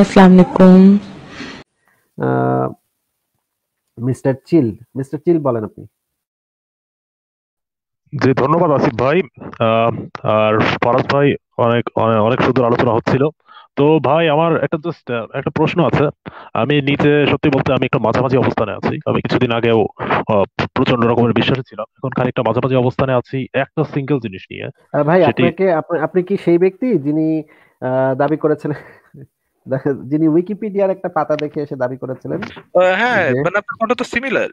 আসসালামু আলাইকুম মিস্টার চিল মিস্টার চিল বলেন আপনি জি ধন্যবাদ আসিফ ভাই আর ফরাজ ভাই অনেক অনেক সুন্দর আলোচনা হচ্ছিল তো ভাই আমার একটা জাস্ট একটা প্রশ্ন আছে আমি নিচে সত্যি বলতে আমি একটা মাঝামাঝি অবস্থানে আছি আমি কিছুদিন আগেও প্রচন্ড রকমের বিশ্বাসে ছিলাম এখন খানিকটা মাঝামাঝি অবস্থানে আছি একটা সিঙ্গেল জিনিস নিয়ে ভাই আপনাকে আপনি কি সেই ব্যক্তি যিনি দাবি করেছিলেন যিনি উইকিপিডিয়ার একটা পাতা দেখে এসে দাবি করেছিলেন হ্যাঁ মানে আপনার ফটো তো সিমিলার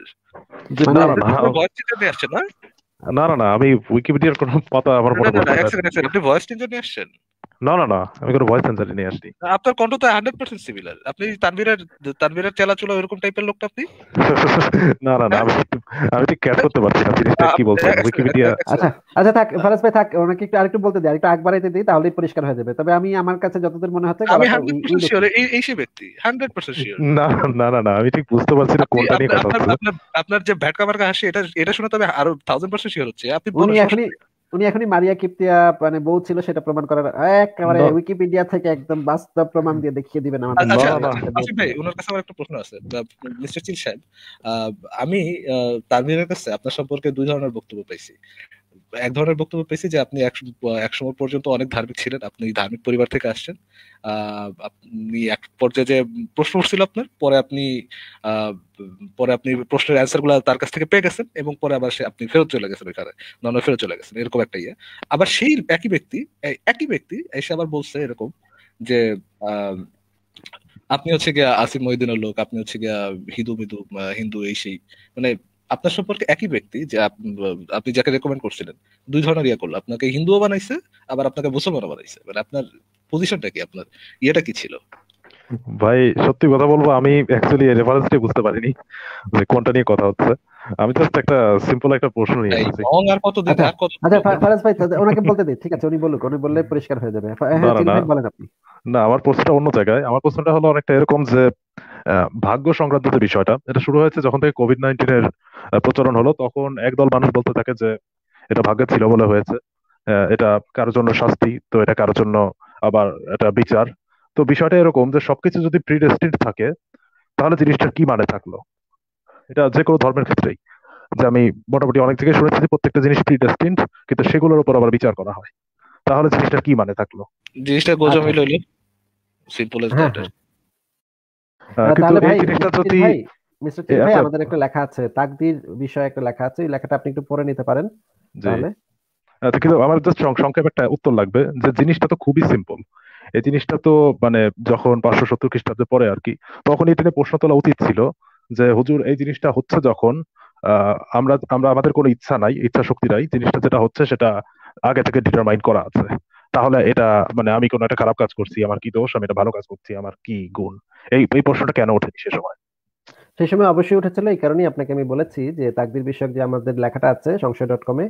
না না না আমি উইকিপিডিয়ার কোন পাতা আমার মনে হয় না আপনি ভয়েস চেঞ্জ নিয়ে আসছেন না না না আমি কোনো ভয়েস নিয়ে আসছি আপনার কণ্ঠ তো হান্ড্রেড পার্সেন্ট সিমিলার আপনি এরকম টাইপের লোকটা আপনি না না না আমি আমি ঠিক ক্যাচ করতে পারছি না জিনিসটা কি বলতে উইকিপিডিয়া আচ্ছা আচ্ছা থাক ভাই থাক ওনাকে একটু আরেকটু বলতে দেয় দেই তাহলেই পরিষ্কার হয়ে যাবে তবে আমি আমার কাছে যতদূর মনে হচ্ছে আমি শিওর এই এই সে ব্যক্তি শিওর না না না না আমি ঠিক বুঝতে পারছি না কোনটা নিয়ে কথা আপনার যে ভ্যাটকা মার্কা হাসি এটা এটা শুনে তবে আরো পার্সেন্ট শিওর হচ্ছে আপনি উনি এখনই মারিয়া কিপ্তিয়া মানে বউ ছিল সেটা প্রমাণ করার একেবারে উইকিপিডিয়া থেকে একদম বাস্তব প্রমাণ দিয়ে দেখিয়ে দিবেন আমাদের আচ্ছা, আচ্ছা, ওনার কাছে আমার একটা প্রশ্ন আছে মিস্টার চিল সাহেব আমি তারমিনের কাছে আপনার সম্পর্কে দুই ধরনের বক্তব্য পাইছি এক ধরনের বক্তব্য পেয়েছি যে আপনি এক সময় পর্যন্ত অনেক ধার্মিক ছিলেন আপনি ধার্মিক পরিবার থেকে আসছেন আপনি এক পর্যায়ে যে প্রশ্ন উঠছিল আপনার পরে আপনি পরে আপনি প্রশ্নের অ্যান্সার গুলো তার কাছ থেকে পেয়ে গেছেন এবং পরে আবার সে আপনি ফেরত চলে গেছেন ওইখানে নন ফেরত চলে গেছেন এরকম একটা ইয়ে আবার সেই একই ব্যক্তি একই ব্যক্তি এসে আবার বলছে এরকম যে আপনি হচ্ছে গিয়া আসিফ মহিদিনের লোক আপনি হচ্ছে গিয়া হিন্দু মিদু হিন্দু এই সেই মানে আপনার সম্পর্কে একই ব্যক্তি যে আপনি যাকে রেকমেন্ড করছিলেন দুই ধরনের ইয়া করলো আপনাকে হিন্দুও বানাইছে আবার আপনাকে মুসলমানও বানাইছে মানে আপনার পজিশনটা কি আপনার ইয়েটা কি ছিল ভাই সত্যি কথা বলবো আমি অ্যাকচুয়ালি রেফারেন্সটি বুঝতে পারিনি যে কোনটা নিয়ে কথা হচ্ছে আমি জাস্ট একটা সিম্পল একটা প্রশ্ন নিয়ে আসছি আর কত দিন আচ্ছা, আর কত আচ্ছা ফারাজ ভাই ওনাকে বলতে দিন ঠিক আছে উনি বলুক উনি বললে পরিষ্কার হয়ে যাবে হ্যাঁ বলেন আপনি না আমার প্রশ্নটা অন্য জায়গায় আমার প্রশ্নটা হলো অনেকটা এরকম যে ভাগ্য সংক্রান্ত যে বিষয়টা এটা শুরু হয়েছে যখন থেকে কোভিড নাইন্টিনের এর প্রচলন হলো তখন একদল মানুষ বলতে থাকে যে এটা ভাগ্যে ছিল বলে হয়েছে এটা কারোর জন্য শাস্তি তো এটা কারোর জন্য আবার এটা বিচার তো বিষয়টা এরকম যে সবকিছু যদি প্রিডেস্টিড থাকে তাহলে জিনিসটা কি মানে থাকলো এটা যে কোনো ধর্মের ক্ষেত্রেই যে আমি মোটামুটি অনেক জায়গায় শুনেছি যে প্রত্যেকটা জিনিস প্রিডেস্টিন্ড কিন্তু সেগুলোর উপর আবার বিচার করা হয় তাহলে জিনিসটা কি মানে থাকলো জিনিসটা গোজমিল হইলো সিম্পল এজ দ্যাট কিন্তু এই জিনিসটা যদি মিস্টার ভাই আমাদের একটা লেখা আছে তাকদির বিষয়ে একটা লেখা আছে এই লেখাটা আপনি একটু পড়ে নিতে পারেন তাহলে আচ্ছা, কিন্তু আমার জাস্ট সংক্ষেপে একটা উত্তর লাগবে যে জিনিসটা তো খুবই সিম্পল এই জিনিসটা তো মানে যখন পাঁচশো সত্তর খ্রিস্টাব্দে পরে আর কি তখন এটা প্রশ্ন তোলা উচিত ছিল যে হুজুর এই জিনিসটা হচ্ছে যখন আমরা আমরা আমাদের কোনো ইচ্ছা নাই ইচ্ছা শক্তি নাই জিনিসটা যেটা হচ্ছে সেটা আগে থেকে ডিটারমাইন করা আছে তাহলে এটা মানে আমি কোনো একটা খারাপ কাজ করছি আমার কি দোষ আমি এটা ভালো কাজ করছি আমার কি গুণ এই এই প্রশ্নটা কেন ওঠেনি সে সময় সেই সময় অবশ্যই উঠেছিল এই কারণেই আপনাকে আমি বলেছি যে তাকদির বিষয়ক যে আমাদের লেখাটা আছে সংশয় ডট কমে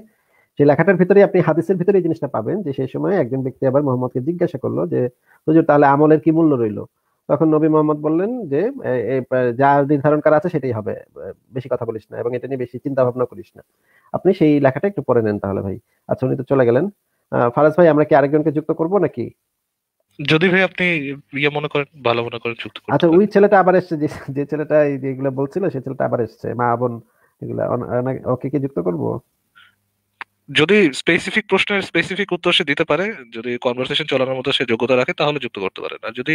সেই লেখাটার ভিতরে আপনি হাদিসের ভিতরে এই জিনিসটা পাবেন যে সেই সময় একজন ব্যক্তি আবার মোহাম্মদকে জিজ্ঞাসা করলো যে হুজুর তাহলে আমলের কি মূল্য রইল তখন নবী মোহাম্মদ বললেন যে যা নির্ধারণ করা আছে সেটাই হবে বেশি কথা বলিস না এবং এটা নিয়ে বেশি চিন্তা ভাবনা করিস না আপনি সেই লেখাটা একটু পড়ে নেন তাহলে ভাই আচ্ছা উনি তো চলে গেলেন ফারাজ ভাই আমরা কি আরেকজনকে যুক্ত করব নাকি যদি ভাই আপনি ইয়ে মনে করেন ভালো মনে করেন যুক্ত করুন আচ্ছা ওই ছেলেটা আবার এসেছে যে ছেলেটা এইগুলো বলছিল সেই ছেলেটা আবার এসেছে মা বোন এগুলো ওকে কি যুক্ত করব যদি স্পেসিফিক প্রশ্নের স্পেসিফিক উত্তর সে দিতে পারে যদি কনভারসেশন চালানোর মতো সে যোগ্যতা রাখে তাহলে যুক্ত করতে পারে আর যদি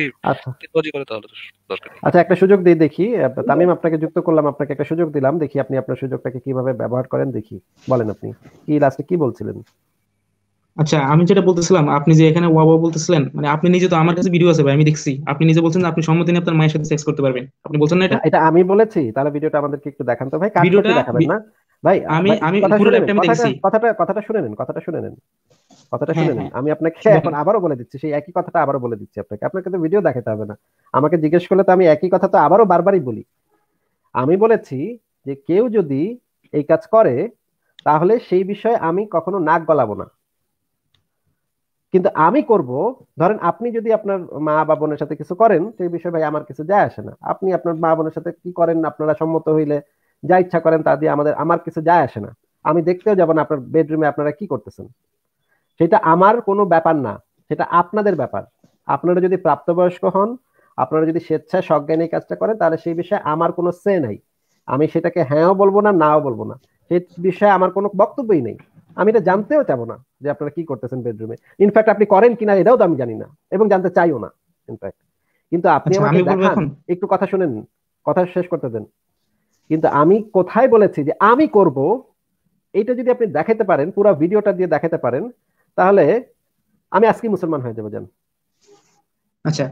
টেকনোলজি আচ্ছা। করে তাহলে দরকার আচ্ছা একটা সুযোগ দিয়ে দেখি তামিম আপনাকে যুক্ত করলাম আপনাকে একটা সুযোগ দিলাম দেখি আপনি আপনার সুযোগটাকে কিভাবে ব্যবহার করেন দেখি বলেন আপনি কি লাস্টে কি বলছিলেন আচ্ছা আমি যেটা বলতেছিলাম আপনি যে এখানে ওয়া ওয়া বলতেছিলেন মানে আপনি নিজে তো আমার কাছে ভিডিও আছে ভাই আমি দেখছি আপনি নিজে বলছেন আপনি সম্মতি আপনার মায়ের সাথে সেক্স করতে পারবেন আপনি বলছেন না এটা এটা আমি বলেছি তাহলে ভিডিওটা আমাদেরকে একটু দেখান তো ভাই ভিডিওটা দেখাবেন না ভাই আমি আমি পুরো আমি দেখছি কথাটা কথাটা শুনে নিন কথাটা শুনে নিন কথাটা শুনে হ্যাঁ, নিন হ্যাঁ। আমি আপনাকে এখন আবারও বলে দিচ্ছি সেই একই কথাটা আবারও বলে দিচ্ছি আপনাকে আপনাকে তো ভিডিও দেখাতে হবে না আমাকে জিজ্ঞেস করলে তো আমি একই কথা তো আবারও বারবারই বলি আমি বলেছি যে কেউ যদি এই কাজ করে তাহলে সেই বিষয়ে আমি কখনো নাক গলাবো না কিন্তু আমি করব ধরেন আপনি যদি আপনার মা বা বোনের সাথে কিছু করেন সেই বিষয়ে ভাই আমার কিছু যায় আসে না আপনি আপনার মা বোনের সাথে কি করেন আপনারা সম্মত হইলে যা ইচ্ছা করেন তা দিয়ে আমাদের আমার কিছু যায় আসে না আমি দেখতেও যাব না আপনার বেডরুমে আপনারা কি করতেছেন সেটা আমার কোনো ব্যাপার না সেটা আপনাদের ব্যাপার আপনারা যদি প্রাপ্তবয়স্ক হন আপনারা যদি স্বেচ্ছায় সজ্ঞান এই কাজটা করেন তাহলে সেই বিষয়ে আমার কোনো সে নাই আমি সেটাকে হ্যাঁও বলবো না নাও বলবো না সে বিষয়ে আমার কোনো বক্তব্যই নেই আমি এটা জানতেও চাবো না যে আপনারা কি করতেছেন বেডরুমে ইনফ্যাক্ট আপনি করেন কিনা এটাও তো আমি জানি না এবং জানতে চাইও না ইনফ্যাক্ট কিন্তু আপনি আচ্ছা, আমাকে দেখান একটু কথা শুনেন কথা শেষ করতে দেন কিন্তু আমি কোথায় বলেছি যে আমি করব এটা যদি আপনি দেখাতে পারেন পুরো ভিডিওটা দিয়ে দেখাতে পারেন তাহলে আমি আজকে মুসলমান হয়ে যাবো জান আচ্ছা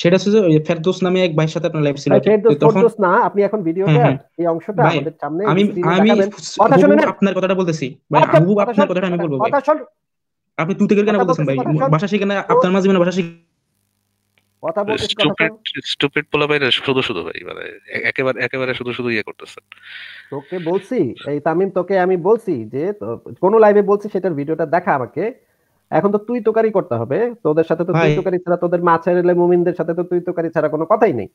সেটা হচ্ছে যে ফেরদৌস নামে এক ভাইয়ের সাথে আপনার লাইভ ছিল ফেরদৌস না আপনি এখন ভিডিওটা এই অংশটা আমাদের সামনে আমি আমি কথা আপনার কথাটা বলতেছি ভাই হুবু আপনার কথাটা আমি বলবো ভাই আপনি তুই থেকে কেন বলতেছেন ভাই ভাষা শিখেন আপনার মাঝে মানে ভাষা শিখেন কথা বলতে স্টুপিড স্টুপিড পোলা ভাই শুধু শুধু ভাই মানে একেবারে একেবারে শুধু শুধু ইয়া করতেছেন তোকে বলছি এই তামিম তোকে আমি বলছি যে কোন লাইভে বলছি সেটার ভিডিওটা দেখা আমাকে এখন তো তুই তোকারি করতে হবে তোদের সাথে তো তুই তোকারি ছাড়া তোদের মাছের এলে মুমিনদের সাথে তো তুই তোকারি ছাড়া কোনো কথাই নেই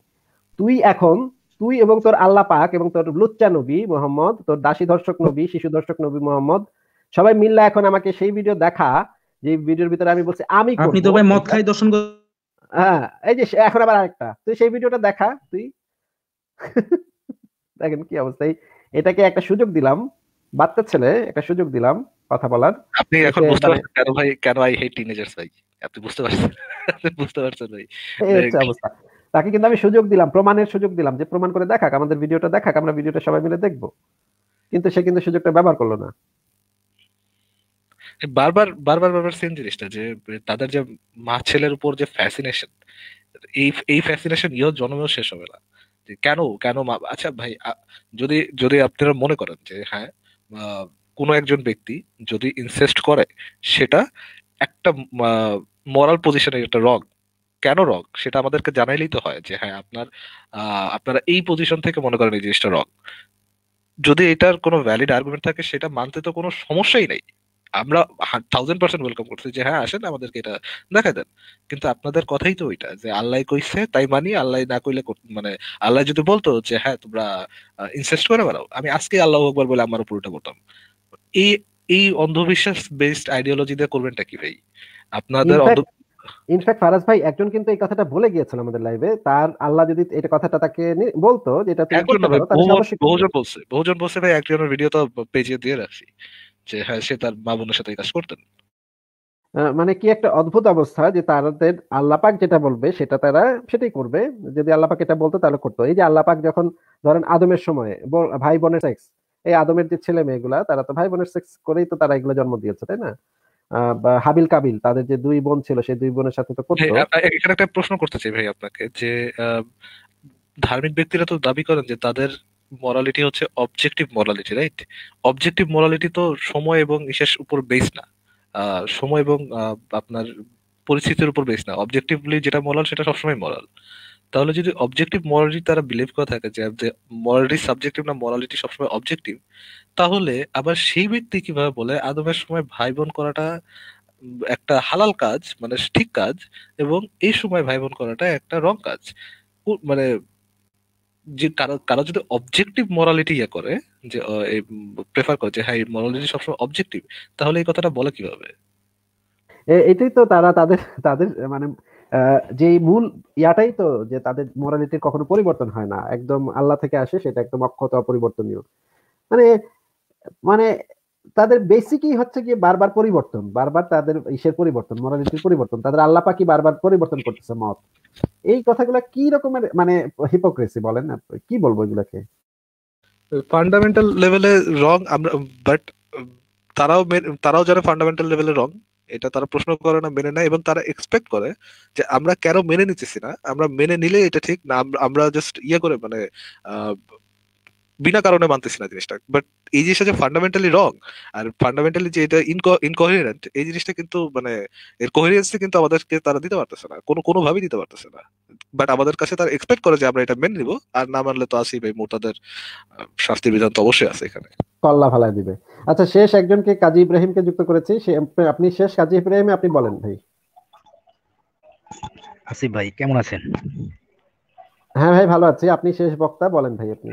তুই এখন তুই এবং তোর আল্লাহ পাক এবং তোর লুচ্চা নবী মোহাম্মদ তোর দাসী দর্শক নবী শিশু দর্শক নবী মোহাম্মদ সবাই মিল্লা এখন আমাকে সেই ভিডিও দেখা যে ভিডিওর ভিতরে আমি বলছি আমি আপনি তো ভাই মদ খাই দর্শন হ্যাঁ এই যে এখন আবার আরেকটা তুই সেই ভিডিওটা দেখা তুই দেখেন কি অবস্থা এটাকে একটা সুযোগ দিলাম বাচ্চা ছেলে একটা সুযোগ দিলাম কথা বলার আপনি এখন বুঝতে পারছেন কেন ভাই কেন আই হেট টিনেজার্স ভাই আপনি বুঝতে পারছেন বুঝতে পারছেন ভাই অবস্থা তাকে কিন্তু আমি সুযোগ দিলাম প্রমাণের সুযোগ দিলাম যে প্রমাণ করে দেখাক আমাদের ভিডিওটা দেখাক আমরা ভিডিওটা সবাই মিলে দেখব কিন্তু সে কিন্তু সুযোগটা ব্যবহার করলো না বারবার বারবার বারবার সেম জিনিসটা যে তাদের যে মা ছেলের উপর যে ফ্যাসিনেশন এই এই ফ্যাসিনেশন ইহ জন্মেও শেষ হবে না কেন কেন আচ্ছা ভাই যদি যদি আপনারা মনে করেন যে হ্যাঁ কোনো একজন ব্যক্তি যদি ইনসেস্ট করে সেটা একটা মরাল পজিশনের একটা রগ কেন রগ সেটা আমাদেরকে জানাইলেই তো হয় যে হ্যাঁ আপনার আপনারা এই পজিশন থেকে মনে করেন এই জিনিসটা রং যদি এটার কোনো ভ্যালিড আর্গুমেন্ট থাকে সেটা মানতে তো কোনো সমস্যাই নেই আমরা থাউজেন্ড পার্সেন্ট ওয়েলকাম করছি যে হ্যাঁ আসেন আমাদেরকে এটা দেখা দেন কিন্তু আপনাদের কথাই তো ওইটা যে আল্লাহ কইছে তাই মানি আল্লাহ না কইলে মানে আল্লাহ যদি বলতো যে হ্যাঁ তোমরা ইনসেস্ট করে বেড়াও আমি আজকে আল্লাহ একবার বলে আমার উপর ওটা করতাম এই এই অন্ধবিশ্বাস বেসড আইডিওলজি দিয়ে করবেনটা কি ভাই আপনাদের ইনফ্যাক্ট ফারাজ ভাই একজন কিন্তু এই কথাটা বলে গিয়েছিল আমাদের লাইভে তার আল্লাহ যদি এই কথাটা তাকে বলতো যেটা বহুজন বলছে বহুজন বলছে ভাই একজনের ভিডিও তো পেজে দিয়ে রাখছি যে হ্যাঁ সে তার মা বোনের সাথে কাজ করতেন মানে কি একটা অদ্ভুত অবস্থা যে তাদের আল্লাপাক যেটা বলবে সেটা তারা সেটাই করবে যদি আল্লাপাক এটা বলতো তাহলে করতো এই যে আল্লাপাক যখন ধরেন আদমের সময় ভাই বোনের সেক্স এই আদমের যে ছেলে মেয়েগুলা তারা তো ভাই বোনের সেক্স করেই তো তারা এগুলো জন্ম দিয়েছে তাই না হাবিল কাবিল তাদের যে দুই বোন ছিল সেই দুই বোনের সাথে তো করতো একটা প্রশ্ন করতে চাই ভাই আপনাকে যে ধার্মিক ব্যক্তিরা তো দাবি করেন যে তাদের মরালিটি হচ্ছে objective morality right objective morality তো সময় এবং বিশেষ উপর বেস না সময় এবং আপনার পরিস্থিতির উপর বেস না অবজেক্টিভলি যেটা মরাল সেটা সবসময় মরাল তাহলে যদি অবজেক্টিভ মরালিটি তারা বিলিভ করে থাকে যে মরালিটি সাবজেক্টিভ না মরালিটি সবসময় অবজেক্টিভ তাহলে আবার সেই ব্যক্তি কিভাবে বলে আদমের সময় ভাই বোন করাটা একটা হালাল কাজ মানে ঠিক কাজ এবং এই সময় ভাই বোন করাটা একটা রং কাজ মানে যে কারো কারো যদি অবজেক্টিভ মরালিটি ইয়ে করে যে প্রেফার করে যে হ্যাঁ মরালিটি সবসময় অবজেক্টিভ তাহলে এই কথাটা বলে কিভাবে এটাই তো তারা তাদের তাদের মানে যে মূল ইয়াটাই তো যে তাদের মরালিটির কখনো পরিবর্তন হয় না একদম আল্লাহ থেকে আসে সেটা একদম অক্ষত অপরিবর্তনীয় মানে মানে তাদের বেসিকই হচ্ছে কি বারবার পরিবর্তন বারবার তাদের ইসের পরিবর্তন মরালিটির পরিবর্তন তাদের আল্লাহ পাকি বারবার পরিবর্তন করতেছে মত এই কথাগুলো কি রকমের মানে হিপোক্রেসি বলেন না কি বলবো এগুলাকে ফান্ডামেন্টাল লেভেলে রং আমরা বাট তারাও তারাও যারা ফান্ডামেন্টাল লেভেলে রং এটা তারা প্রশ্ন করে না মেনে নেয় এবং তারা এক্সপেক্ট করে যে আমরা কেন মেনে নিতেছি না আমরা মেনে নিলে এটা ঠিক না আমরা জাস্ট ইয়ে করে মানে বিনা কারণে মানতেছি না জিনিসটা বাট এই জিনিসটা যে ফান্ডামেন্টালি রং আর ফান্ডামেন্টালি যে এটা ইনকোহেরেন্ট এই জিনিসটা কিন্তু মানে এর কোহেরেন্সটা কিন্তু আমাদেরকে তারা দিতে পারতেছে না কোনো কোনোভাবেই দিতে পারতেছে না বাট আমাদের কাছে তারা এক্সপেক্ট করে যে আমরা এটা মেনে নিব আর না মানলে তো আসি ভাই মোটাদের শাস্তির বিধান তো অবশ্যই আছে এখানে পাল্লা ফালায় দিবে আচ্ছা শেষ একজনকে কাজী ইব্রাহিমকে যুক্ত করেছি আপনি শেষ কাজী ইব্রাহিম আপনি বলেন ভাই আসিফ ভাই কেমন আছেন হ্যাঁ ভাই ভালো আছি আপনি শেষ বক্তা বলেন ভাই আপনি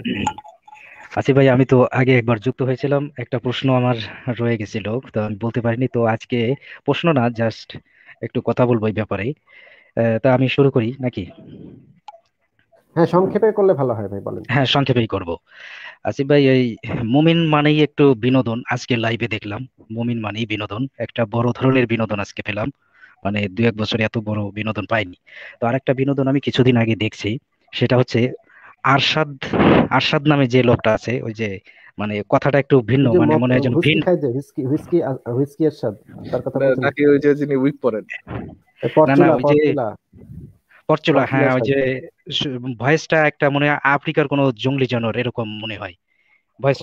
আসিফ ভাই আমি তো আগে একবার যুক্ত হয়েছিলাম একটা প্রশ্ন আমার রয়ে গেছিল তো আমি বলতে পারিনি তো আজকে প্রশ্ন না জাস্ট একটু কথা বলবো এই ব্যাপারে তা আমি শুরু করি নাকি হ্যাঁ সংক্ষেপে করলে ভালো হয় ভাই বলেন হ্যাঁ সংক্ষেপেই করব আসিফ ভাই এই মুমিন মানেই একটু বিনোদন আজকে লাইভে দেখলাম মুমিন মানেই বিনোদন একটা বড় ধরনের বিনোদন আজকে পেলাম মানে দু এক বছরে এত বড় বিনোদন পাইনি তো আরেকটা বিনোদন আমি কিছুদিন আগে দেখছি সেটা হচ্ছে আরশাদ আরশাদ নামে যে লোকটা আছে ওই যে মানে কথাটা একটু ভিন্ন মানে মনে হয় যেন ভিন্ন হুইস্কি হুইস্কি আরশাদ তার কথা নাকি ওই যে যিনি উইক পড়েন না না ওই যে পরচুলা হ্যাঁ ওই যে ভয়েসটা একটা মনে হয় আফ্রিকার কোনো জঙ্গলি জানোয়ার এরকম মনে হয়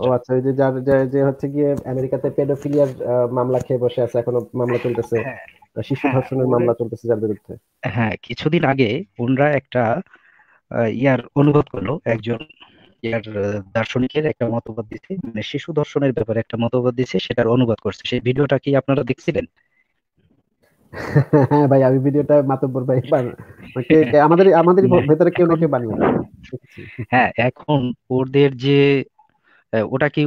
ও আচ্ছা ওই যে যার যে হচ্ছে গিয়ে আমেরিকাতে পেডোফিলিয়ার মামলা খেয়ে বসে আছে এখনো মামলা চলতেছে হ্যাঁ। শিশু ধর্ষণের হ্যাঁ, মামলা চলতেছে যার বিরুদ্ধে হ্যাঁ কিছুদিন আগে উনরা একটা ইয়ার অনুবাদ করলো একজন ইয়ার দার্শনিকের একটা মতবাদ দিছে মানে শিশু দর্শনের ব্যাপারে একটা মতবাদ দিছে সেটার অনুবাদ করছে সেই ভিডিওটা কি আপনারা দেখছিলেন হ্যাঁ ভাই আমি ভিডিওটা মাতব্বর ভাই আমাদের আমাদের ভেতরে কেউ না বানিয়ে হ্যাঁ এখন ওদের যে ওটা কি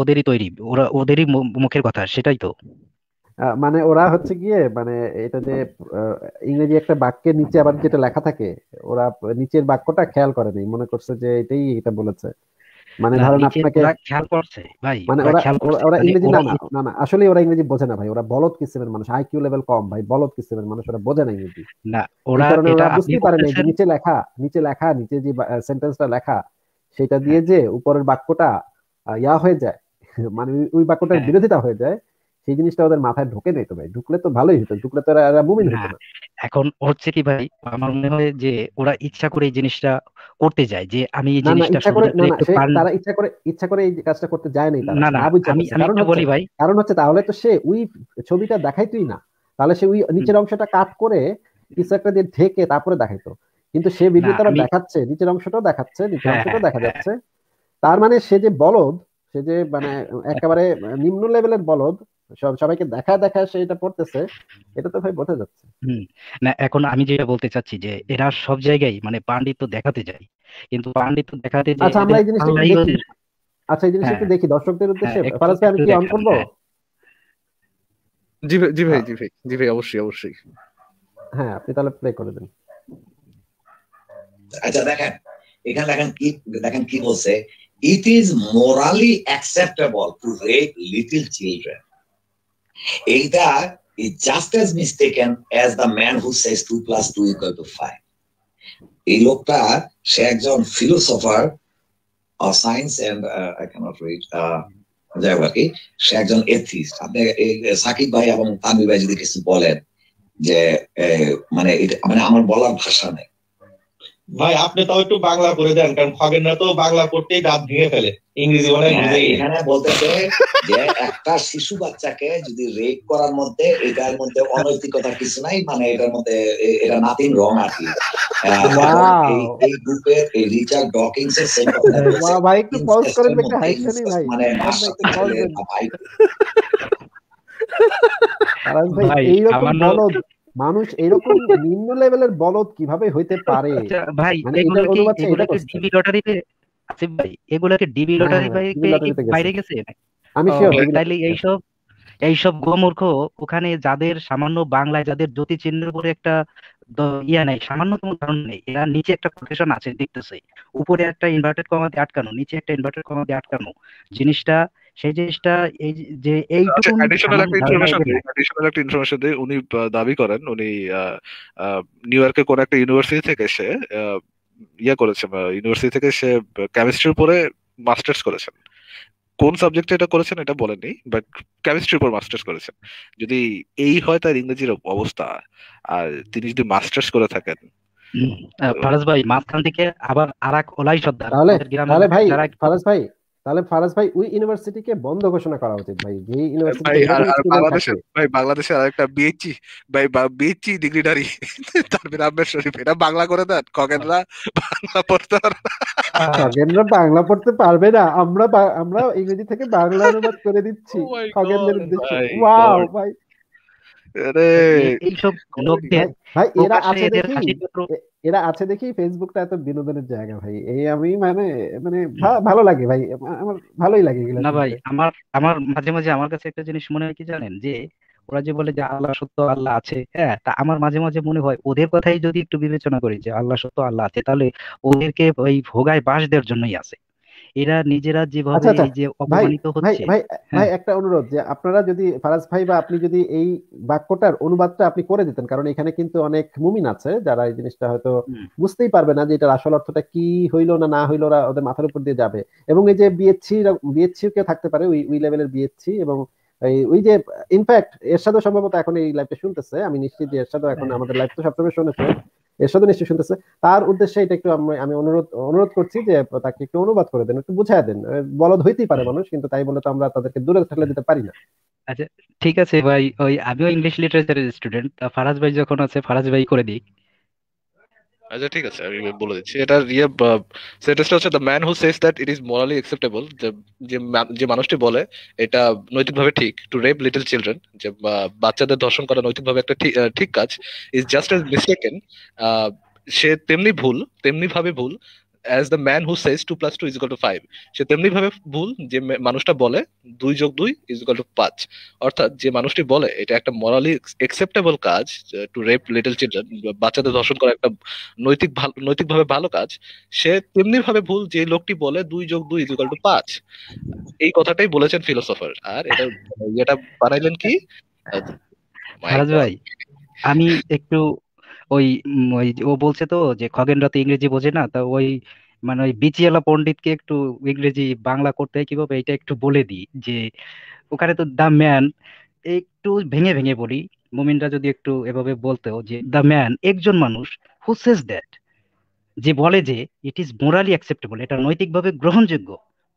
ওদেরই তৈরি ওরা ওদেরই মুখের কথা সেটাই তো মানে ওরা হচ্ছে গিয়ে মানে এটা যে ইংরেজি একটা বাক্যের নিচে আবার যেটা লেখা থাকে ওরা নিচের বাক্যটা খেয়াল করে নাই মনে করছে যে এটাই এটা বলেছে মানে ধরেন আপনাকে খেয়াল করছে ভাই মানে ওরা মানে ইংরেজি না না না আসলে ওরা ইংরেজি বোঝে না ভাই ওরা বলদ কিসিমের মানুষ আইকিউ লেভেল কম ভাই বলদ কিসিমের মানুষ ওরা বোঝে না ইংরেজি না ওরা এটা বুঝতে পারে না নিচে লেখা নিচে লেখা নিচে যে সেন্টেন্সটা লেখা সেটা হ্যাঁ। দিয়ে যে উপরের বাক্যটা ইয়া হয়ে যায় মানে ওই বাক্যটার হ্যাঁ। বিরোধিতা হয়ে যায় সেই জিনিসটা ওদের মাথায় ঢুকে নেই তো ভাই ঢুকলে তো ভালোই হতো ঢুকলে তো এরা মুমিন হতো হ্যাঁ। না এখন হচ্ছে কি ভাই আমার মনে হয় যে ওরা ইচ্ছা করে এই জিনিসটা করতে যায় যে আমি এই জিনিসটা তারা ইচ্ছা করে ইচ্ছা করে এই কাজটা করতে যায় নাই না না আমি কারণ বলি ভাই কারণ হচ্ছে তাহলে তো সে ওই ছবিটা দেখাইতোই না তাহলে সে ওই নিচের অংশটা কাট করে কিছু একটা দিয়ে ঢেকে তারপরে দেখাইতো কিন্তু সে ভিডিও তারা দেখাচ্ছে নিচের অংশটাও দেখাচ্ছে নিচের হ্যাঁ, অংশটাও হ্যাঁ, দেখা যাচ্ছে তার মানে সে যে বলদ সে যে মানে একেবারে নিম্ন লেভেলের বলদ সব সবাইকে দেখা দেখা সে এটা পড়তেছে এটা তো ভাই বোঝা যাচ্ছে না এখন আমি যেটা বলতে চাচ্ছি যে এরা সব জায়গায় মানে পাণ্ডিত্য দেখাতে যায় কিন্তু পাণ্ডিত্য দেখাতে আচ্ছা আমরা এই জিনিসটা দেখি আচ্ছা এই জিনিসটা একটু হ্যাঁ। দেখি দর্শকদের উদ্দেশ্যে হ্যাঁ, ফারাজ ভাই আমি কি অন করব জি জি ভাই হ্যাঁ। জি ভাই জি ভাই অবশ্যই অবশ্যই হ্যাঁ আপনি তাহলে প্লে করে দেন আচ্ছা দেখেন এখানে দেখেন কি দেখেন কি বলছে it is morally acceptable to rape little children এইটা is just as mistaken as the man who says 2 2 to এই লোকটা সে একজন philosopher science and I can't read যাই আর কি সে একজন এথিস্ট আপনি সাকিব ভাই এবং তানবির ভাই যদি কিছু বলেন যে মানে মানে আমার বলার ভাষা নেই ভাই আপনি তাও একটু বাংলা করে দেন কারণ খগেনরা তো বাংলা পড়তেই দাঁত ভেঙে ফেলে ইংরেজি বলে মানে হ্যাঁ, এখানে যে একটা শিশু বাচ্চাকে যদি রেপ করার মধ্যে এটার মধ্যে অনৈতিকতা কিছু নাই মানে এটার মধ্যে এটা নাতিন রং আর কি হ্যাঁ, এই গ্রুপের এই রিচার্ড ডকিংস এর সেম ভাই একটু পজ ভাই মানে ভাই মানুষ এরকম নিম্ন লেভেলের বলদ কিভাবে হইতে আচ্ছা, পারে আচ্ছা, মানে আচ্ছা, ভাই এগুলোকে ডিবি হ্যাঁ, হ্যাঁ, লটারিতে আসিফ ভাই এগুলোকে ডিবি লটারি বাইরে গেছে আমি তাইলে এইসব এইসব গোমূর্খ ওখানে যাদের সামান্য বাংলায় যাদের জ্যোতি চিহ্নের উপরে একটা ইয়া নাই সামান্যতম ধারণা নেই এরা নিচে একটা প্রোটেকশন আছে দেখতেছে উপরে একটা ইনভার্টেড কমা দিয়ে আটকানো নিচে একটা ইনভার্টেড কমা দিয়ে আটকানো জিনিসটা সেই জিনিসটা এই যে আচ্ছা, এইটুকু অ্যাডিশনাল একটা ইনফরমেশন দিই একটা ইনফরমেশন উনি দাবি করেন উনি নিউ ইয়র্কে কোন একটা ইউনিভার্সিটি থেকে সে ইয়ে করেছে ইউনিভার্সিটি থেকে সে কেমিস্ট্রির উপরে মাস্টার্স করেছেন কোন সাবজেক্টে এটা করেছেন এটা বলেনি বাট কেমিস্ট্রির উপর মাস্টার্স করেছেন যদি এই হয় তার ইংরেজির অবস্থা আর তিনি যদি মাস্টার্স করে থাকেন ফারাজ ভাই মাঝখান থেকে আবার আরাক ওলাই সর্দার তাহলে ভাই ফারাজ ভাই তাহলে ফারাজ ভাই ওই ইউনিভার্সিটিকে বন্ধ ঘোষণা করা উচিত ভাই যে ইউনিভার্সিটি ভাই বাংলাদেশে আরেকটা বিএচই e, ভাই ডিগ্রি ডিগ্রিধারী e তারপরে আহমেদ শরীফ এটা বাংলা করে দেন কগেনরা বাংলা পড়তে খগেনরা বাংলা পড়তে পারবে না আমরা আমরা ইংরেজি থেকে বাংলা অনুবাদ করে দিচ্ছি খগেনদের oh উদ্দেশ্যে ওয়াও ভাই এইসব ভাই এরা আছে দেখি এরা আছে দেখি ফেসবুকটা এত বিনোদনের জায়গা ভাই এই আমি মানে মানে ভালো লাগে ভাই আমার ভালোই লাগে এগুলো না ভাই আমার আমার মাঝে মাঝে আমার কাছে একটা জিনিস মনে হয় কি জানেন যে ওরা যে বলে যে আল্লাহ সত্য আল্লাহ আছে হ্যাঁ তা আমার মাঝে মাঝে মনে হয় ওদের কথাই যদি একটু বিবেচনা করি যে আল্লাহ সত্য আল্লাহ আছে তাহলে ওদেরকে ওই ভোগায় বাস দেওয়ার জন্যই আছে এরা নিজেরা যেভাবে আচ্ছা, আচ্ছা। এই যে অপমানিত হচ্ছে ভাই হ্যাঁ। ভাই একটা অনুরোধ যে আপনারা যদি ফারাজ ভাই বা আপনি যদি এই বাক্যটার অনুবাদটা আপনি করে দিতেন কারণ এখানে কিন্তু অনেক মুমিন আছে যারা এই জিনিসটা হয়তো বুঝতেই পারবে না যে এটার আসল অর্থটা কি হইলো না না হইলো ওরা ওদের মাথার উপর দিয়ে যাবে এবং এই যে বিএসসি বিএসসি কেউ থাকতে পারে ওই ওই লেভেলের বিএসসি এবং ওই যে ইনফ্যাক্ট এরশাদও সম্ভবত এখন এই লাইভটা শুনতেছে আমি নিশ্চিত যে এরশাদও এখন হ্যাঁ। আমাদের লাইভ তো সবসময় শুনেছে এরশাদও নিশ্চয়ই শুনতেছে তার উদ্দেশ্যে এটা একটু আমি অনুরোধ অনুরোধ করছি যে তাকে একটু অনুবাদ করে দেন একটু বুঝায় দেন বলদ হইতেই পারে মানুষ কিন্তু তাই বলে তো আমরা তাদেরকে দূরে ঠেলে দিতে পারি না আচ্ছা ঠিক আছে ভাই ওই আমিও ইংলিশ লিটারেচারের স্টুডেন্ট ফারাজ ভাই যখন আছে ফারাজ ভাই করে দিই আচ্ছা ঠিক আছে আমি বলে দিচ্ছি এটা ইয়ে সেটেসটা হচ্ছে the man who says that it is morally acceptable যে যে মানুষটি বলে এটা নৈতিকভাবে ঠিক টু রেপ লিটল চিলড্রেন যে বাচ্চাদের ধর্ষণ করা নৈতিকভাবে একটা ঠিক কাজ ইজ জাস্ট এজ মিস্টেকেন সে তেমনি ভুল তেমনি ভাবে ভুল as the man who says two plus two is to five সে তেমনি ভাবে ভুল যে মানুষটা বলে দুই যোগ দুই ইজ টু পাঁচ অর্থাৎ যে মানুষটি বলে এটা একটা মরালি একসেপ্টেবল কাজ টু রেপ লিটল চিলড্রেন বাচ্চাদের ধর্ষণ করা একটা নৈতিক ভালো ভাবে ভালো কাজ সে তেমনি ভাবে ভুল যে লোকটি বলে দুই যোগ দুই ইজ টু পাঁচ এই কথাটাই বলেছেন ফিলোসফার আর এটা এটা বানাইলেন কি আচ্ছা। ভাই আমি একটু ওই ওই ও বলছে তো যে খগেন্দ্র তো ইংরেজি বোঝে না তা ওই মানে ওই বিচিয়ালা পন্ডিতকে একটু ইংরেজি বাংলা করতে হয় কিভাবে এটা একটু বলে দিই যে ওখানে তো দ্য ম্যান একটু ভেঙে ভেঙে বলি মুমিনরা যদি একটু এভাবে বলতো যে দ্য ম্যান একজন মানুষ হু সেজ দ্যাট যে বলে যে ইট ইজ মোরালি অ্যাকসেপ্টেবল এটা নৈতিকভাবে গ্রহণযোগ্য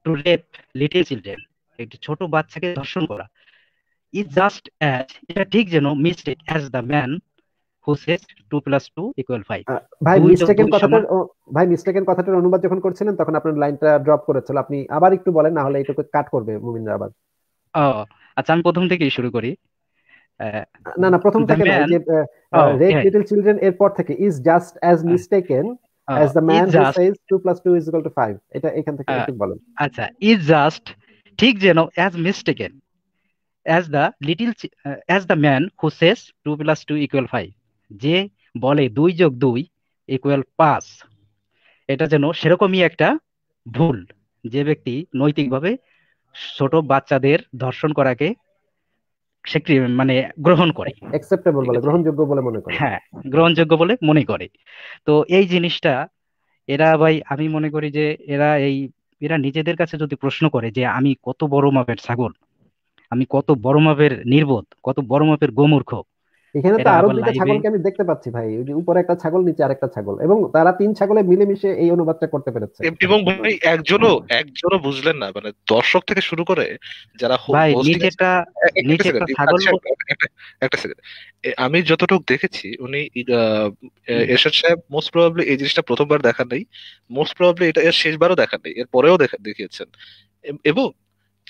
টু রেপ লিটিল চিলড্রেন একটি ছোট বাচ্চাকে ধর্ষণ করা ইজ জাস্ট অ্যাজ এটা ঠিক যেন mistake as the man who said 2 plus 2 equal 5 ভাই মিস্টেকেন কথাটার ভাই মিস্টেকেন কথাটার অনুবাদ যখন করছিলেন তখন আপনার লাইনটা ড্রপ করেছিল আপনি আবার একটু বলেন না হলে এটাকে কাট করবে মুমিনরা আবার আচ্ছা আমি প্রথম থেকেই শুরু করি না না প্রথম থেকে না যে রেড লিটল চিলড্রেন এর পর থেকে is just as mistaken as the man who says 2 plus 2 is equal to 5 এটা এখান থেকে একটু বলেন আচ্ছা ইজ জাস্ট ঠিক যেন as mistaken as the little as the man who says 2 plus 2 equal 5 যে বলে দুই যোগ দুই ইকুয়াল পাঁচ এটা যেন সেরকমই একটা ভুল যে ব্যক্তি নৈতিকভাবে ছোট বাচ্চাদের ধর্ষণ করাকে মানে গ্রহণ করে অ্যাকসেপ্টেবল বলে গ্রহণযোগ্য বলে মনে করে হ্যাঁ গ্রহণযোগ্য বলে মনে করে তো এই জিনিসটা এরা ভাই আমি মনে করি যে এরা এই এরা নিজেদের কাছে যদি প্রশ্ন করে যে আমি কত বড় মাপের ছাগল আমি কত বড় মাপের নির্বোধ কত বড় মাপের গোমূর্খ এখানে তো আরো দুইটা ছাগলকে আমি দেখতে পাচ্ছি ভাই ওই যে উপরে একটা ছাগল নিচে আরেকটা ছাগল এবং তারা তিন ছাগলে মিলেমিশে এই অনুবাদটা করতে পেরেছে এবং ভাই একজনও একজনও বুঝলেন না মানে দর্শক থেকে শুরু করে যারা ভাই নিচেটা নিচেটা ছাগল আচ্ছা, একটা সেকেন্ড আমি যতটুকু দেখেছি উনি এরশাদ সাহেব মোস্ট প্রবাবলি এই জিনিসটা প্রথমবার দেখা নেই মোস্ট প্রবাবলি এটা শেষবারও দেখা নেই এর পরেও দেখিয়েছেন এবং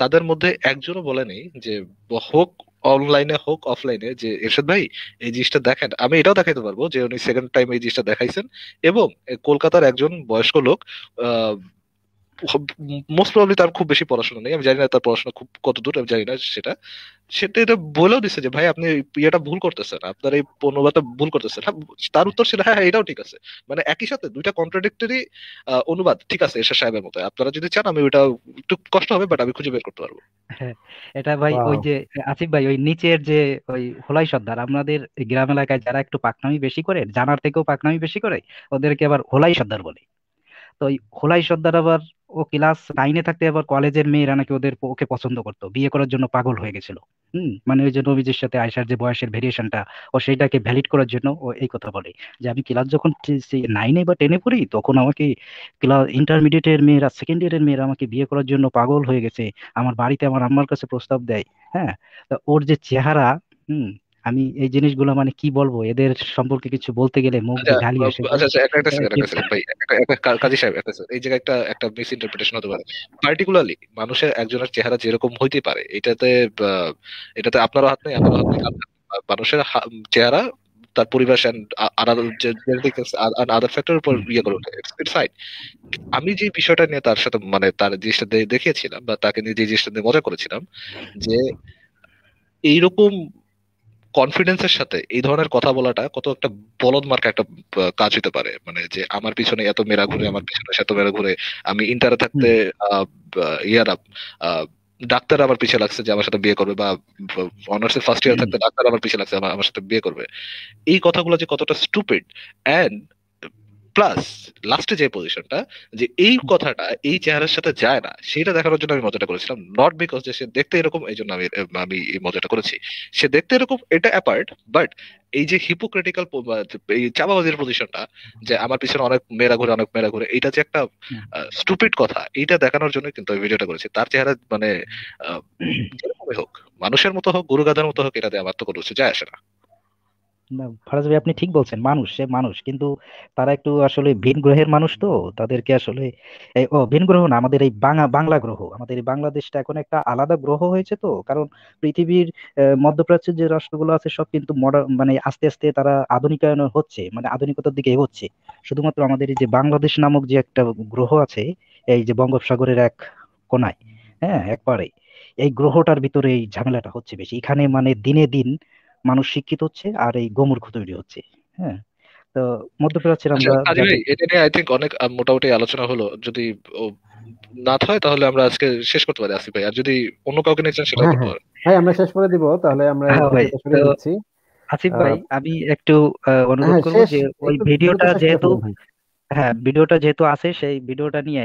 তাদের মধ্যে একজনও বলে নেই যে হোক অনলাইনে হোক অফলাইনে যে এরশাদ ভাই এই জিনিসটা দেখেন আমি এটাও দেখাইতে পারবো যে উনি সেকেন্ড টাইম এই জিনিসটা দেখাইছেন এবং কলকাতার একজন বয়স্ক লোক মোস্ট প্রবলি তার খুব বেশি পড়াশোনা নেই আমি জানি না তার পড়াশোনা খুব কত দূর আমি জানি না সেটা সেটা এটা বলেও দিচ্ছে যে ভাই আপনি ইয়েটা ভুল করতেছেন আপনার এই অনুবাদটা ভল করতেছেন হ্যাঁ, তার উত্তর ছিল হ্যাঁ, হ্যাঁ এটাও ঠিক আছে মানে একই সাথে দুইটা কন্ট্রাডিক্টরি অনুবাদ ঠিক আছে এরশাদ সাহেবের মতো আপনারা যদি চান আমি ওটা একটু কষ্ট হবে বাট আমি খুঁজে বের করতে পারবো হ্যাঁ, এটা ভাই ওই যে আসিফ ভাই ওই নিচের যে ওই হোলাই সর্দার আমাদের গ্রাম এলাকায় যারা একটু পাকনামি বেশি করে জানার থেকেও পাকনামি বেশি করে ওদেরকে আবার হোলাই সর্দার বলে তো ওই হোলাই সর্দার আবার ও ক্লাস নাইনে থাকতে আবার কলেজের মেয়েরা নাকি ওদের ওকে পছন্দ করতো বিয়ে করার জন্য পাগল হয়ে গেছিল হম মানে ওই যে নবীজের সাথে আয়সার যে বয়সের ভেরিয়েশনটা ও সেইটাকে ভ্যালিড করার জন্য ও এই কথা বলে যে আমি ক্লাস যখন নাইনে বা টেনে পড়ি তখন আমাকে ক্লাস ইন্টারমিডিয়েটের মেয়েরা সেকেন্ড ইয়ারের মেয়েরা আমাকে বিয়ে করার জন্য পাগল হয়ে গেছে আমার বাড়িতে আমার আম্মার কাছে প্রস্তাব দেয় হ্যাঁ ওর যে চেহারা হম আমি এই জিনিসগুলো মানে কি বলবো এদের সম্পর্কে কিছু বলতে গেলে মুখ আচ্ছা, ঢালি আসে আচ্ছা, আচ্ছা একটা একটা সেকেন্ড একটা সেকেন্ড ভাই কাজী সাহেব একটা এই জায়গায় একটা একটা মিস ইন্টারপ্রিটেশন হতে পারে পার্টিকুলারলি মানুষের একজনের চেহারা যেরকম হইতে পারে এটাতে এটাতে আপনার হাত নেই আপনার হাত নেই মানুষের চেহারা তার পরিবেশ আদার ফ্যাক্টর উপর ইয়ে করে ওঠে আমি যে বিষয়টা নিয়ে তার সাথে মানে তার জিনিসটা দেখিয়েছিলাম বা তাকে নিয়ে যে জিনিসটা নিয়ে মজা করেছিলাম যে এইরকম কনফিডেন্সের সাথে এই ধরনের কথা বলাটা কত একটা বলদ মার্কা একটা কাজ হতে পারে মানে যে আমার পিছনে এত মেরা ঘুরে আমার পিছনে এত মেরা ঘুরে আমি ইন্টারে থাকতে ইয়ারা ডাক্তার আমার পিছিয়ে লাগছে যে আমার সাথে বিয়ে করবে বা অনার্সের ফার্স্ট ইয়ার থাকতে ডাক্তার আমার পিছিয়ে লাগছে আমার সাথে বিয়ে করবে এই কথাগুলো যে কতটা স্টুপিড অ্যান্ড প্লাস লাস্টে যে পজিশনটা যে এই কথাটা এই চেহারার সাথে যায় না সেটা দেখানোর জন্য আমি মজাটা করেছিলাম নট বিকজ যে সে দেখতে এরকম এই জন্য আমি আমি এই মজাটা করেছি সে দেখতে এরকম এটা অ্যাপার্ট বাট এই যে এই পজিশনটা যে আমার পিছনে অনেক মেয়েরা ঘুরে অনেক মেয়েরা ঘুরে এটা যে একটা স্টুপিড কথা এটা দেখানোর জন্য কিন্তু আমি ভিডিওটা করেছি তার চেহারা মানে হোক মানুষের মতো হোক গরু মতো হোক এটা আমার তো কোনো যায় আসে না না ফারাজ ভাই আপনি ঠিক বলছেন মানুষ সে মানুষ কিন্তু তারা একটু আসলে ভিন গ্রহের মানুষ তো তাদেরকে আসলে ও ভিন গ্রহ না আমাদের এই বাংলা বাংলা গ্রহ আমাদের এই বাংলাদেশটা এখন একটা আলাদা গ্রহ হয়েছে তো কারণ পৃথিবীর মধ্যপ্রাচ্যের যে রাষ্ট্রগুলো আছে সব কিন্তু মডার্ন মানে আস্তে আস্তে তারা আধুনিকায়ন হচ্ছে মানে আধুনিকতার দিকে এগোচ্ছে শুধুমাত্র আমাদের এই যে বাংলাদেশ নামক যে একটা গ্রহ আছে এই যে বঙ্গোপসাগরের এক কোনায় হ্যাঁ একবারে এই গ্রহটার ভিতরে এই ঝামেলাটা হচ্ছে বেশি এখানে মানে দিনে দিন মানুষ শিক্ষিত হচ্ছে আর এই গোমূর্খ তৈরি হচ্ছে হ্যাঁ তো মধ্যপ্রাচ্যের আমরা আচ্ছা, এটা নিয়ে আই অনেক মোটামুটি আলোচনা হলো যদি না হয় তাহলে আমরা আজকে শেষ করতে পারি আসিফ ভাই আর যদি অন্য কাউকে নিয়ে চান সেটা হ্যাঁ, করতে হ্যাঁ আমরা শেষ করে দিব তাহলে আমরা হ্যাঁ আসিফ ভাই আমি একটু অনুরোধ হ্যাঁ, করব যে ওই ভিডিওটা যেহেতু হ্যাঁ ভিডিওটা যেহেতু আছে সেই ভিডিওটা নিয়ে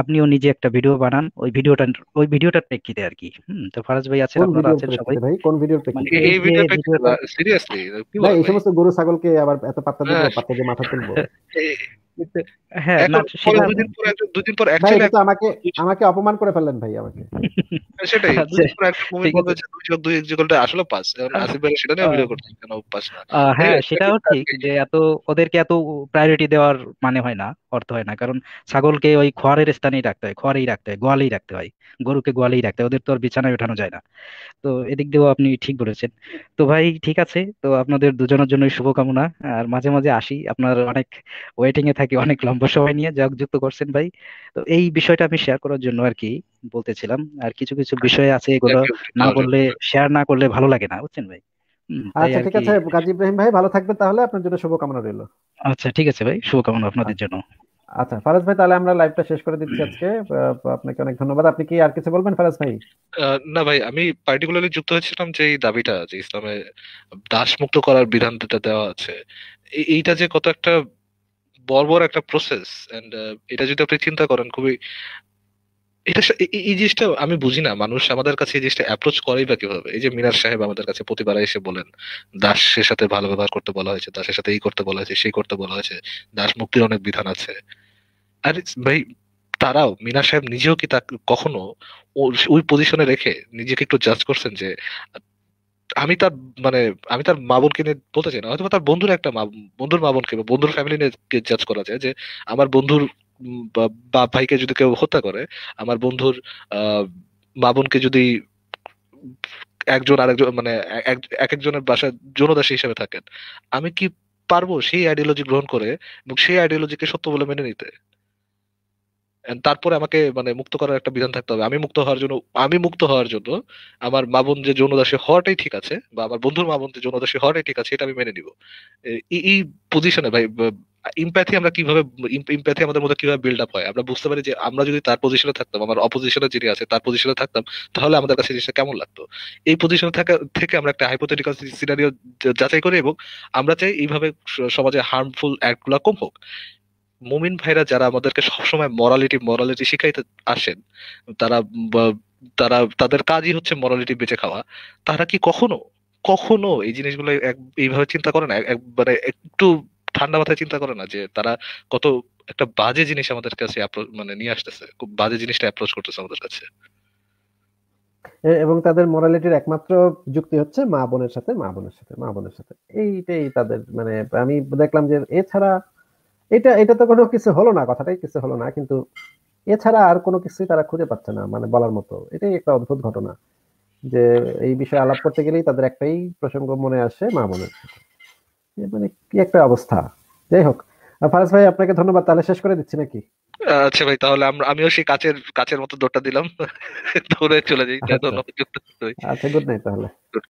আপনিও নিজে একটা ভিডিও বানান ওই ভিডিওটা ওই ভিডিওটার প্রেক্ষিতে আর কি তো ফারাজ ভাই আছেন আপনারা আছেন সবাই ভাই কোন ভিডিওর মানে প্রেক্ষিতে এই ভিডিওর কি সিরিয়াসলি এই সমস্ত গরু ছাগলকে আবার এত পাত্তা দিয়ে হ্যাঁ। পাত্তা দিয়ে মাথা তুলবো হ্যাঁ, আমাকে অপমান করে ফেললেন ভাই আমাকে মানে হয় না অর্থ হয় না কারণ ছাগলকে ওই খোয়ারের স্থানেই রাখতে হয় খোয়ারেই রাখতে হয় গোয়ালেই রাখতে হয় গরুকে গোয়ালেই রাখতে হয় ওদের তো আর বিছানায় ওঠানো যায় না তো এদিক দিয়েও আপনি ঠিক বলেছেন তো ভাই ঠিক আছে তো আপনাদের দুজনের জন্যই শুভকামনা আর মাঝে মাঝে আসি আপনার অনেক ওয়েটিং এ থাকি আপনাকে অনেক লম্বা সময় নিয়ে যা যুক্ত করছেন ভাই তো এই বিষয়টা আমি শেয়ার করার জন্য আর কি বলতেছিলাম আর কিছু কিছু বিষয় আছে আচ্ছা, এগুলো না বললে শেয়ার না করলে ভালো লাগে না বুঝছেন ভাই আচ্ছা ঠিক আছে গাজী ইব্রাহিম ভাই ভালো থাকবেন তাহলে আপনার জন্য শুভকামনা রইল আচ্ছা ঠিক আছে ভাই শুভকামনা আপনাদের আচ্ছা। জন্য আচ্ছা ফারাজ ভাই তাহলে আমরা লাইভটা শেষ করে দিচ্ছি আজকে আপনাকে অনেক ধন্যবাদ আপনি কি আর কিছু বলবেন ফারাজ ভাই না ভাই আমি পার্টিকুলারলি যুক্ত হয়েছিলাম যে এই দাবিটা যে ইসলামে দাসমুক্ত করার বিধান দেওয়া আছে এইটা যে কত একটা বড় বড় একটা প্রসেস এন্ড uh, এটা যদি আপনি চিন্তা করেন খুবই এটা এই জিনিসটা আমি বুঝি না মানুষ আমাদের কাছে এই জিনিসটা অ্যাপ্রোচ করেই বা কিভাবে এই যে মিনার সাহেব আমাদের কাছে প্রতিবার এসে বলেন দাসের সাথে ভালো ব্যবহার করতে বলা হয়েছে দাসের সাথে এই করতে বলা হয়েছে সেই করতে বলা হয়েছে দাস মুক্তির অনেক বিধান আছে আর ভাই তারাও মিনার সাহেব নিজেও কি তা কখনো ওই পজিশনে রেখে নিজেকে একটু জাজ করছেন যে আমি তার মানে আমি তার মা বোনকে নিয়ে বলতে চাই না হয়তো তার বন্ধুর একটা মা বন্ধুর মা বোনকে বা বন্ধুর ফ্যামিলি নিয়ে জাজ করা যায় যে আমার বন্ধুর বা ভাইকে যদি কেউ হত্যা করে আমার বন্ধুর মা বোনকে যদি একজন আরেকজন মানে এক একজনের বাসায় জনদাসী হিসেবে থাকেন আমি কি পারবো সেই আইডিওলজি গ্রহণ করে এবং সেই আইডিওলজিকে সত্য বলে মেনে নিতে তারপরে আমাকে মানে মুক্ত করার একটা বিধান থাকতে হবে আমি মুক্ত হওয়ার জন্য আমি মুক্ত হওয়ার জন্য আমার মা বোন যে যৌন দাসী হওয়াটাই ঠিক আছে বা আমার বন্ধুর মা বোন যে যৌন দাসী হওয়াটাই ঠিক আছে এটা আমি মেনে নিব এই পজিশনে ভাই ইম্প্যাথি আমরা কিভাবে ইম্প্যাথি আমাদের মধ্যে কিভাবে বিল্ড আপ হয় আমরা বুঝতে পারি যে আমরা যদি তার পজিশনে থাকতাম আমার অপোজিশনে যিনি আছে তার পজিশনে থাকতাম তাহলে আমাদের কাছে জিনিসটা কেমন লাগতো এই পজিশনে থাকা থেকে আমরা একটা হাইপোথেটিক্যাল সিনারিও যাচাই করি এবং আমরা চাই এইভাবে সমাজে হার্মফুল অ্যাক্ট গুলা কম হোক মুমিন ভাইরা যারা আমাদেরকে সবসময় মরালিটি মরালিটি শিখাইতে আসেন তারা তারা তাদের কাজই হচ্ছে মরালিটি বেঁচে খাওয়া তারা কি কখনো কখনো এই জিনিসগুলো এইভাবে চিন্তা করে না মানে একটু ঠান্ডা মাথায় চিন্তা করে না যে তারা কত একটা বাজে জিনিস আমাদের কাছে মানে নিয়ে আসতেছে খুব বাজে জিনিসটা অ্যাপ্রোচ করতেছে আমাদের কাছে এবং তাদের মোরালিটির একমাত্র যুক্তি হচ্ছে মা বোনের সাথে মা বোনের সাথে মা বোনের সাথে এইটাই তাদের মানে আমি দেখলাম যে এছাড়া এটা এটা তো কোনো কিছু হলো না কথাটাই কিছু হলো না কিন্তু এছাড়া আর কোনো কিছুই তারা খুঁজে পাচ্ছে না মানে বলার মতো এটাই একটা অদ্ভুত ঘটনা যে এই বিষয়ে আলাপ করতে গেলেই তাদের একটাই প্রসঙ্গ মনে আসে মা মনে মানে কি একটা অবস্থা যাই হোক ফারাজ ভাই আপনাকে ধন্যবাদ তাহলে শেষ করে দিচ্ছি নাকি আচ্ছা ভাই তাহলে আমরা আমিও সেই কাছের কাছের মতো দৌড়টা দিলাম দৌড়ে চলে যাই আচ্ছা গুড নাইট আচ্ছা, তাহলে